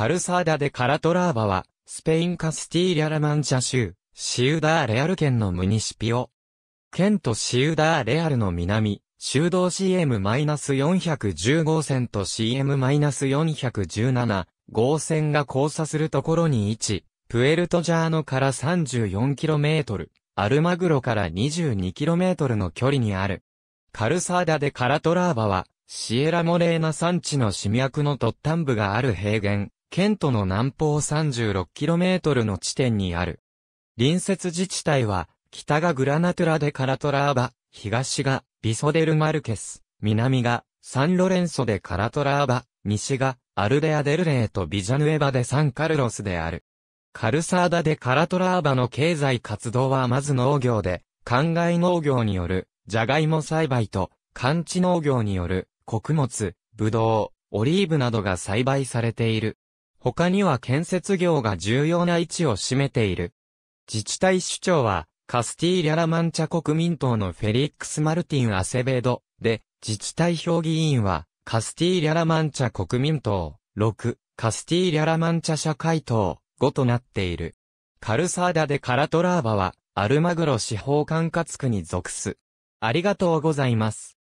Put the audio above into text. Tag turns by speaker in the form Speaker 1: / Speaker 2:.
Speaker 1: カルサーダでカラトラーバは、スペインカスティーリャラマンチャ州、シウダーレアル県のムニシピオ。県とシウダーレアルの南、修道 CM-415 線と CM-417 号線が交差するところに位置、プエルトジャーノから 34km、アルマグロから 22km の距離にある。カルサーダでカラトラーバは、シエラモレーナ山地の島脈の突端部がある平原、ケントの南方 36km の地点にある。隣接自治体は、北がグラナトゥラでカラトラーバ、東がビソデルマルケス、南がサンロレンソでカラトラーバ、西がアルデアデルレーとビジャヌエバでサンカルロスである。カルサーダでカラトラーバの経済活動はまず農業で、灌漑農業による、ジャガイモ栽培と、寒地農業による、穀物、ブドウ、オリーブなどが栽培されている。他には建設業が重要な位置を占めている。自治体首長は、カスティーリャ・ラマンチャ国民党のフェリックス・マルティン・アセベドで、自治体評議員は、カスティーリャ・ラマンチャ国民党、6、カスティーリャ・ラマンチャ社会党、5となっている。カルサーダでカラトラーバは、アルマグロ司法管轄区に属す。ありがとうございます。